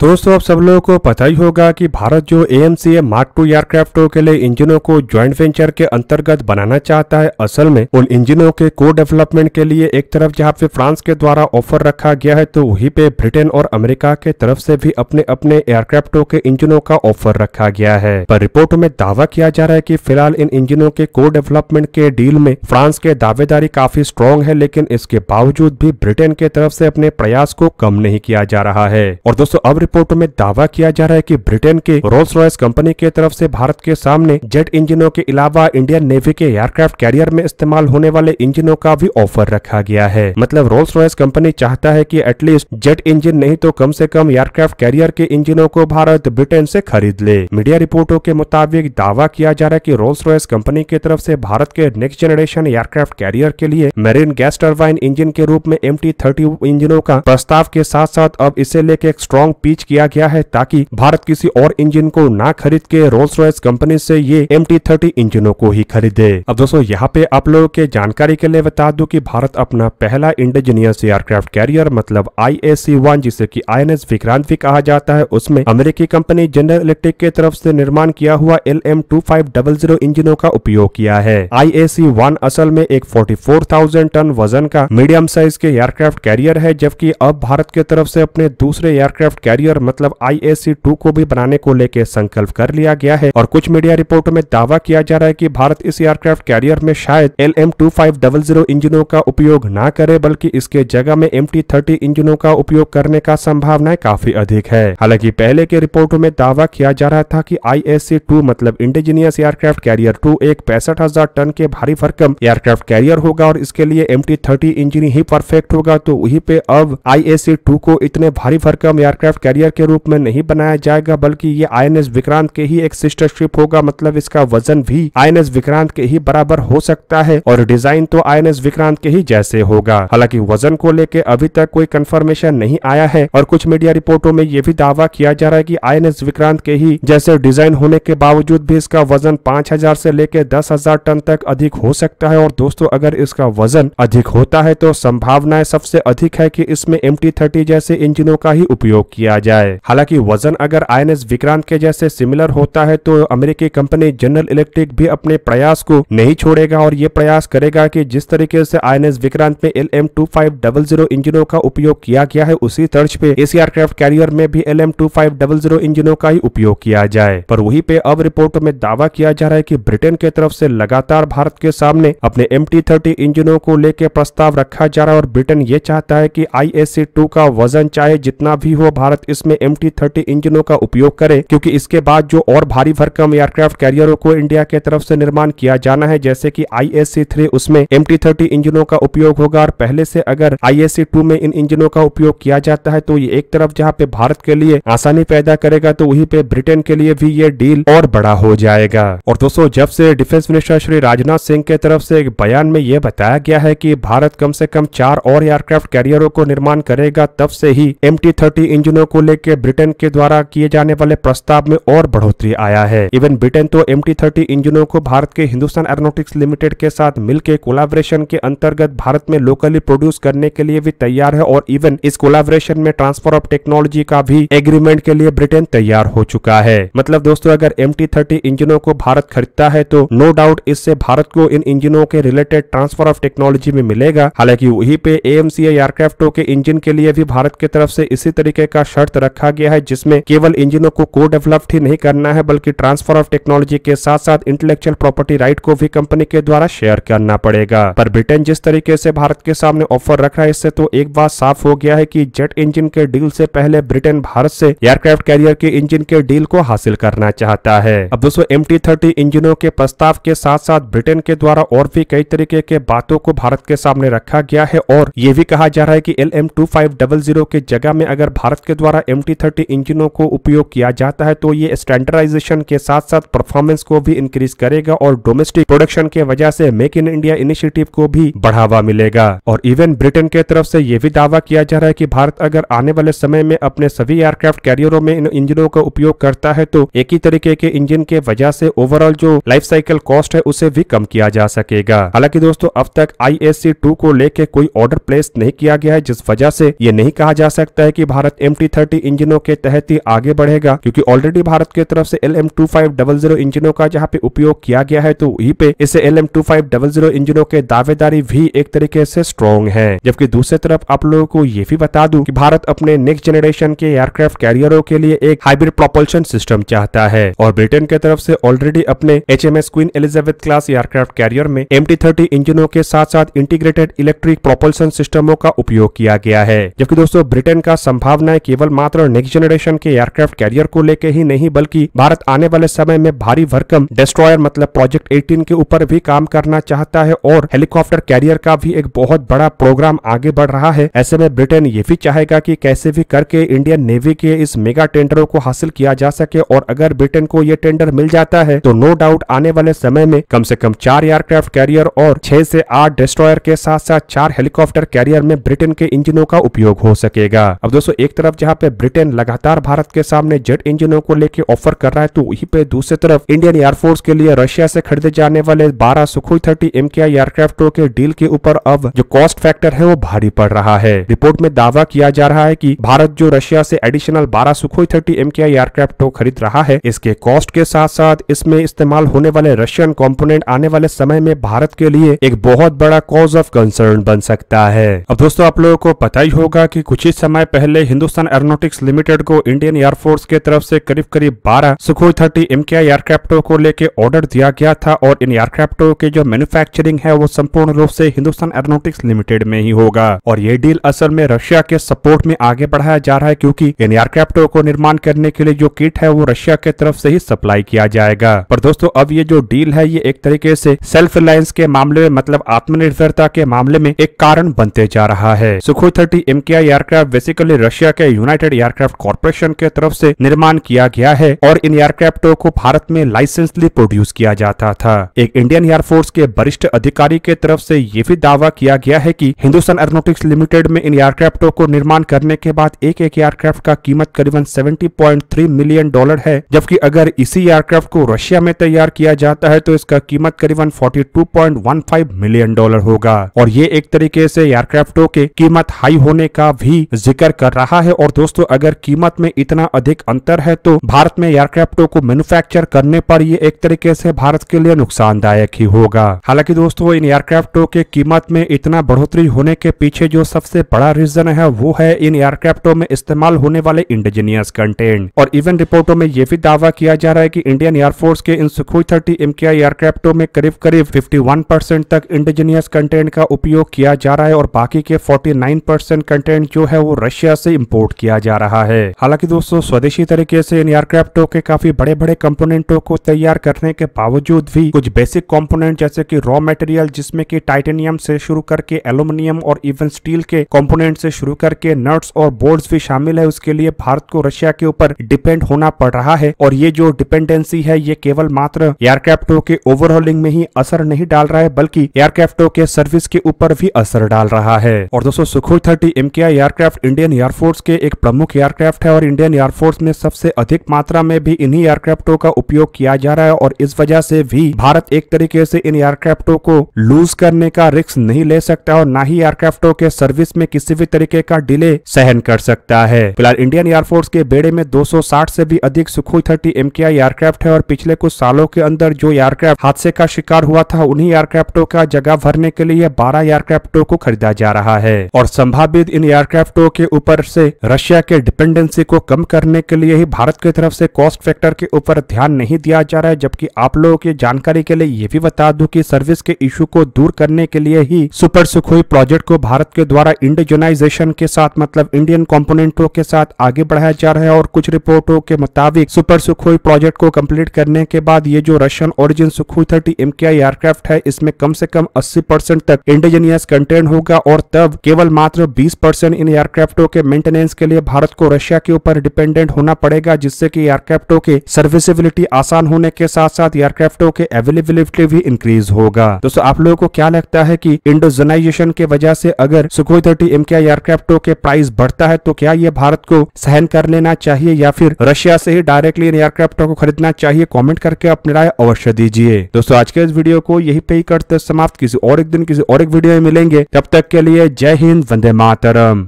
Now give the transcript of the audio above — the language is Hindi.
दोस्तों अब सब लोगों को पता ही होगा कि भारत जो A M C mark two एयरक्राफ्टों के लिए इंजनों को ज्वाइंट वेंचर के अंतर्गत बनाना चाहता है असल में उन इंजनों के को डेवलपमेंट के लिए एक तरफ जहां पे फ्रांस के द्वारा ऑफर रखा गया है तो वहीं पे ब्रिटेन और अमेरिका के तरफ से भी अपने अपने एयरक्राफ्टों के इंजनों का ऑफर रखा गया है पर रिपोर्ट में दावा किया जा रहा है की फिलहाल इन इंजनों के को डेवलपमेंट के डील में फ्रांस के दावेदारी काफी स्ट्रॉन्ग है लेकिन इसके बावजूद भी ब्रिटेन के तरफ से अपने प्रयास को कम नहीं किया जा रहा है और दोस्तों अब रिपोर्टों में दावा किया जा रहा है कि ब्रिटेन के रोल्स रॉयस कंपनी की तरफ से भारत के सामने जेट इंजनों के अलावा इंडियन नेवी के एयरक्राफ्ट कैरियर में इस्तेमाल होने वाले इंजनों का भी ऑफर रखा गया है मतलब रोल्स रॉयस कंपनी चाहता है की एटलीस्ट जेट इंजिन नहीं तो कम ऐसी कम एयरक्राफ्ट कैरियर के इंजिनों को भारत ब्रिटेन ऐसी खरीद ले मीडिया रिपोर्टों के मुताबिक दावा किया जा रहा है की रोल्स रॉयस कंपनी की तरफ ऐसी भारत के नेक्स्ट जनरेशन एयरक्राफ्ट कैरियर के लिए मेरीन गैस टर्बाइन इंजन के रूप में एम इंजनों का प्रस्ताव के साथ साथ अब इसे लेके एक स्ट्रॉन्ग पी फ्रीज किया गया है ताकि भारत किसी और इंजन को ना खरीद के रोल्स रॉयस कंपनी से ये एम टी इंजनों को ही खरीदे अब दोस्तों यहाँ पे आप लोगों के जानकारी के लिए बता दू की भारत अपना पहला इंडिजीनियस एयरक्राफ्ट कैरियर मतलब आई एस सी वन जिसे की आई एन एस विक्रांत भी कहा जाता है उसमें अमेरिकी कंपनी जनरल इलेक्ट्रिक के तरफ ऐसी निर्माण किया हुआ L M two five double zero इंजनों का उपयोग किया है आई ए सी वन असल में एक फोर्टी फोर थाउजेंड टन वजन का मीडियम साइज के एयरक्राफ्ट कैरियर है जबकि अब भारत की तरफ से अपने दूसरे एयरक्राफ्ट कैरियर ईयर मतलब आई 2 को भी बनाने को लेकर संकल्प कर लिया गया है और कुछ मीडिया रिपोर्टों में दावा किया जा रहा है कि भारत इस एयरक्राफ्ट कैरियर में शायद एल एम इंजनों का उपयोग न करे बल्कि इसके जगह में एम इंजनों का उपयोग करने का संभावना काफी अधिक है हालांकि पहले के रिपोर्टों में दावा किया जा रहा था की आई एस मतलब इंडिजीनियस एयरक्राफ्ट कैरियर टू एक पैंसठ टन के भारी भरकम एयरक्राफ्ट कैरियर होगा और इसके लिए एम टी इंजन ही परफेक्ट होगा तो वही पे अब आई एस को इतने भारी भरकम एयरक्राफ्ट कैरियर कैरियर के रूप में नहीं बनाया जाएगा बल्कि ये आई विक्रांत के ही एक सिस्टर शिप होगा मतलब इसका वजन भी आई विक्रांत के ही बराबर हो सकता है और डिजाइन तो आई विक्रांत के ही जैसे होगा हालांकि वजन को लेकर अभी तक कोई कंफर्मेशन नहीं आया है और कुछ मीडिया रिपोर्टों में ये भी दावा किया जा रहा है कि आई विक्रांत के ही जैसे डिजाइन होने के बावजूद भी इसका वजन पांच हजार से लेके दस हजार टन तक अधिक हो सकता है और दोस्तों अगर इसका वजन अधिक होता है तो संभावनाएं सबसे अधिक है की इसमें एम जैसे इंजिनों का ही उपयोग किया जाए जाए हालांकि वजन अगर आई विक्रांत के जैसे सिमिलर होता है तो अमेरिकी कंपनी जनरल इलेक्ट्रिक भी अपने प्रयास को नहीं छोड़ेगा और ये प्रयास करेगा कि जिस तरीके से आई विक्रांत में L M two five double zero इंजनों का उपयोग किया गया है उसी तर्ज पे एस एयरक्राफ्ट कैरियर में भी L M two five double zero इंजनों का ही उपयोग किया जाए पर वही पे अब रिपोर्ट में दावा किया जा रहा है की ब्रिटेन के तरफ ऐसी लगातार भारत के सामने अपने एम टी थर्टी इंजनों को लेकर प्रस्ताव रखा जा रहा है और ब्रिटेन ये चाहता है की आई एस सी टू का वजन चाहे जितना भी हो भारत इसमें एम टी इंजनों का उपयोग करे क्यूँकी इसके बाद जो और भारी भरकम एयरक्राफ्ट कैरियरों को इंडिया के तरफ से निर्माण किया जाना है जैसे की आई एस सी थ्री उसमें एम टी इंजनों का उपयोग होगा और पहले से अगर आई एस सी टू में इन इंजनों का उपयोग किया जाता है तो ये एक तरफ जहाँ पे भारत के लिए आसानी पैदा करेगा तो वही पे ब्रिटेन के लिए भी ये डील और बड़ा हो जाएगा और दोस्तों जब से डिफेंस मिनिस्टर श्री राजनाथ सिंह के तरफ से एक बयान में यह बताया गया है कि भारत कम से कम चार और एयरक्राफ्ट कैरियरों को निर्माण करेगा तब से ही एम इंजनों को लेकर ब्रिटेन के द्वारा किए जाने वाले प्रस्ताव में और बढ़ोतरी आया है इवन ब्रिटेन तो एम टी इंजनों को भारत के हिंदुस्तान एरोनोटिक्स लिमिटेड के साथ मिलकर कोलाब्रेशन के अंतर्गत भारत में लोकली प्रोड्यूस करने के लिए भी तैयार है और इवन इस कोलाबोरेशन में ट्रांसफर ऑफ टेक्नोलॉजी का भी एग्रीमेंट के लिए ब्रिटेन तैयार हो चुका है मतलब दोस्तों अगर एम टी इंजनों को भारत खरीदता है तो नो डाउट इससे भारत को इन इंजनों के रिलेटेड ट्रांसफर ऑफ टेक्नोलॉजी में मिलेगा हालांकि वहीं पे सी एयरक्राफ्टों के इंजन के लिए भी भारत की तरफ से इसी तरीके का शर्ट शर्त रखा गया है जिसमें केवल इंजनों को को डेवलप्ड ही नहीं करना है बल्कि ट्रांसफर ऑफ टेक्नोलॉजी के साथ साथ इंटेलेक्चुअल प्रॉपर्टी राइट को भी कंपनी के द्वारा शेयर करना पड़ेगा पर ब्रिटेन जिस तरीके से भारत के सामने ऑफर रख रहा है इससे तो एक बात साफ हो गया है की जेट इंजिन के डील से पहले ब्रिटेन भारत से एयरक्राफ्ट कैरियर के इंजिन के डील को हासिल करना चाहता है अब दोस्तों एम टी इंजिनों के प्रस्ताव के साथ साथ ब्रिटेन के द्वारा और भी कई तरीके के बातों को भारत के सामने रखा गया है और ये भी कहा जा रहा है की एल एम के जगह में अगर भारत के द्वारा द्वारा एम टी इंजनों को उपयोग किया जाता है तो ये स्टैंडर्डाइजेशन के साथ साथ परफॉर्मेंस को भी इंक्रीज करेगा और डोमेस्टिक प्रोडक्शन के वजह से मेक इन इंडिया इनिशिएटिव को भी बढ़ावा मिलेगा और इवन ब्रिटेन के तरफ से ये भी दावा किया जा रहा है की भारत अगर आने वाले समय में अपने सभी एयरक्राफ्ट कैरियरों में इन इंजनों का उपयोग करता है तो एक ही तरीके के इंजन के वजह से ओवरऑल जो लाइफ साइकिल कॉस्ट है उसे भी कम किया जा सकेगा हालांकि दोस्तों अब तक आई एस को लेकर कोई ऑर्डर प्लेस नहीं किया गया है जिस वजह से ये नहीं कहा जा सकता है की भारत एम टी थर्टी इंजनों के तहत ही आगे बढ़ेगा क्योंकि ऑलरेडी भारत की तरफ से L M two five double zero इंजनों का जहाँ पे उपयोग किया गया है तो वहीं पे इसे L M two five double zero इंजनों के दावेदारी भी एक तरीके से स्ट्रॉन्ग है जबकि दूसरी तरफ आप लोगों को ये भी बता दू की भारत अपने नेक्स्ट जनरेशन के एयरक्राफ्ट कैरियरों के लिए एक हाइब्रिड प्रोपल्शन सिस्टम चाहता है और ब्रिटेन की तरफ से ऑलरेडी अपने H M S Queen Elizabeth class aircraft carrier में एम टी थर्टी इंजनों के साथ साथ इंटीग्रेटेड इलेक्ट्रिक प्रोपल्शन सिस्टमों का उपयोग किया गया है जबकि दोस्तों ब्रिटेन का संभावनाएं केवल मात्र नेक्स्ट जनरेशन के एयरक्राफ्ट कैरियर को लेकर ही नहीं बल्कि भारत आने वाले समय में भारी भरकम डिस्ट्रॉयर मतलब प्रोजेक्ट 18 के ऊपर भी काम करना चाहता है और हेलीकॉप्टर कैरियर का भी एक बहुत बड़ा प्रोग्राम आगे बढ़ रहा है ऐसे में ब्रिटेन ये भी चाहेगा की कैसे भी करके इंडियन नेवी के इस मेगा टेंडरों को हासिल किया जा सके और अगर ब्रिटेन को ये टेंडर मिल जाता है तो नो डाउट आने वाले समय में कम से कम चार एयरक्राफ्ट कैरियर और छह से आठ डिस्ट्रॉयर के साथ साथ चार हेलीकॉप्टर कैरियर में ब्रिटेन के इंजनों का उपयोग हो सकेगा अब दोस्तों एक तरफ जहाँ पे पे ब्रिटेन लगातार भारत के सामने जेट इंजनों को लेकर ऑफर कर रहा है तो वहीं पे दूसरी तरफ इंडियन एयरफोर्स के लिए रशिया से खरीदे जाने वाले 12 सुखोई 30 एमकेआई एयरक्राफ्टों के डील के ऊपर अब जो कॉस्ट फैक्टर है वो भारी पड़ रहा है रिपोर्ट में दावा किया जा रहा है की भारत जो रशिया से एडिशनल बारह सुखोई थर्टी एमकेआई एयरक्राफ्टों खरीद रहा है इसके कॉस्ट के साथ साथ इसमें इस्तेमाल होने वाले रशियन कॉम्पोनेंट आने वाले समय में भारत के लिए एक बहुत बड़ा कॉज ऑफ कंसर्न बन सकता है अब दोस्तों आप लोगों को पता ही होगा कि कुछ ही समय पहले हिंदुस्तान एरोनो एरोनोटिक्स लिमिटेड को इंडियन एयरफोर्स के तरफ से करीब करीब 12 सुखोई 30 एमके एयरक्राफ्टों को लेकर ऑर्डर दिया गया था और इन एयरक्राफ्टों के जो मैन्युफैक्चरिंग है वो संपूर्ण रूप से हिंदुस्तान एरोनोटिक्स लिमिटेड में ही होगा और ये डील असल में रशिया के सपोर्ट में आगे बढ़ाया जा रहा है क्यूँकी इन एयरक्राफ्टों को निर्माण करने के लिए जो किट है वो रशिया के तरफ से ही सप्लाई किया जाएगा पर दोस्तों अब ये जो डील है ये एक तरीके से सेल्फ रिलायंस के मामले में मतलब आत्मनिर्भरता के मामले में एक कारण बनते जा रहा है Sukhoi thirty M aircraft basically Russia के यूनाइटेड लिमिटेड एयरक्राफ्ट कॉर्पोरेशन के तरफ से निर्माण किया गया है और इन एयरक्राफ्टों को भारत में लाइसेंसली प्रोड्यूस किया जाता था एक इंडियन एयरफोर्स के वरिष्ठ अधिकारी के तरफ से ये भी दावा किया गया है की हिंदुस्तान एरोनोटिक्स लिमिटेड में इन एयरक्राफ्टों को निर्माण करने के बाद एक एक एयरक्राफ्ट का कीमत करीबन सेवेंटी मिलियन डॉलर है जबकि अगर इसी एयरक्राफ्ट को रशिया में तैयार किया जाता है तो इसका कीमत करीबन फोर्टी मिलियन डॉलर होगा और ये एक तरीके से एयरक्राफ्टों के कीमत हाई होने का भी जिक्र कर रहा है और दोस्तों दोस्तों अगर कीमत में इतना अधिक अंतर है तो भारत में एयरक्राफ्टों को मैन्युफैक्चर करने पर ये एक तरीके से भारत के लिए नुकसानदायक ही होगा हालांकि दोस्तों इन एयरक्राफ्टों के कीमत में इतना बढ़ोतरी होने के पीछे जो सबसे बड़ा रीजन है वो है इन एयरक्राफ्टों में इस्तेमाल होने वाले इंडिजीनियस कंटेंट और इवन रिपोर्टों में ये भी दावा किया जा रहा है की इंडियन एयरफोर्स के इन सुखोई थर्टी एम एयरक्राफ्टों में करीब करीब फिफ्टी परसेंट तक इंडिजीनियस कंटेंट का उपयोग किया जा रहा है और बाकी के फोर्टी परसेंट कंटेंट जो है वो रशिया से इम्पोर्ट किया जा रहा है हालांकि दोस्तों स्वदेशी तरीके से इन एयरक्राफ्टों के काफी बड़े बड़े कंपोनेंटों को तैयार करने के बावजूद भी कुछ बेसिक कंपोनेंट जैसे कि रॉ मटेरियल जिसमें कि टाइटेनियम से शुरू करके एल्यूमिनियम और इवन स्टील के कंपोनेंट से शुरू करके नट्स और बोर्ड्स भी शामिल है उसके लिए भारत को रशिया के ऊपर डिपेंड होना पड़ रहा है और ये जो डिपेंडेंसी है ये केवल मात्र एयरक्राफ्टों के ओवरहॉलिंग में ही असर नहीं डाल रहा है बल्कि एयरक्राफ्टों के सर्विस के ऊपर भी असर डाल रहा है और दोस्तों Sukhoi thirty M aircraft Indian air force के एक प्रमुख एयरक्राफ्ट है और इंडियन एयरफोर्स में सबसे अधिक मात्रा में भी इन्हीं एयरक्राफ्टों का उपयोग किया जा रहा है और इस वजह से भी भारत एक तरीके से इन एयरक्राफ्टों को लूज करने का रिस्क नहीं ले सकता और न ही एयरक्राफ्टों के सर्विस में किसी भी तरीके का डिले सहन कर सकता है फिलहाल इंडियन एयरफोर्स के बेड़े में दो से भी अधिक सुखोई थर्टी एम एयरक्राफ्ट है और पिछले कुछ सालों के अंदर जो एयरक्राफ्ट हादसे का शिकार हुआ था उन्हीं एयरक्राफ्टों का जगह भरने के लिए बारह एयरक्राफ्टों को खरीदा जा रहा है और संभावित इन एयरक्राफ्टों के ऊपर से रशिया रशिया के डिपेंडेंसी को कम करने के लिए ही भारत की तरफ से कॉस्ट फैक्टर के ऊपर ध्यान नहीं दिया जा रहा है जबकि आप लोगों की जानकारी के लिए ये भी बता दूं कि सर्विस के इशू को दूर करने के लिए ही सुपर सुखोई प्रोजेक्ट को भारत के द्वारा इंडिजनाइजेशन के साथ मतलब इंडियन कॉम्पोनेंटो के साथ आगे बढ़ाया जा रहा है और कुछ रिपोर्टों के मुताबिक सुपर सुखोई प्रोजेक्ट को कम्प्लीट करने के बाद ये जो Russian origin Sukhoi thirty M aircraft है इसमें कम से कम अस्सी तक इंडिजिनियस कंटेंट होगा और तब केवल मात्र बीस इन एयरक्राफ्टों के मेंटेनेंस के लिए भारत को रशिया के ऊपर डिपेंडेंट होना पड़ेगा जिससे कि एयरक्राफ्टों के सर्विसेबिलिटी आसान होने के साथ साथ एयरक्राफ्टों के अवेलेबिलिटी भी इंक्रीज होगा दोस्तों आप लोगों को क्या लगता है की इंडोजनाइजेशन के वजह से अगर सुखोई थर्टी एम के एयरक्राफ्टों के प्राइस बढ़ता है तो क्या ये भारत को सहन कर लेना चाहिए या फिर रशिया से ही डायरेक्टली इन एयरक्राफ्टों को खरीदना चाहिए कॉमेंट करके अपनी राय अवश्य दीजिए दोस्तों आज के इस वीडियो को यही पे ही करते समाप्त किसी और एक दिन किसी और एक वीडियो में मिलेंगे तब तक के लिए जय हिंद वंदे मातरम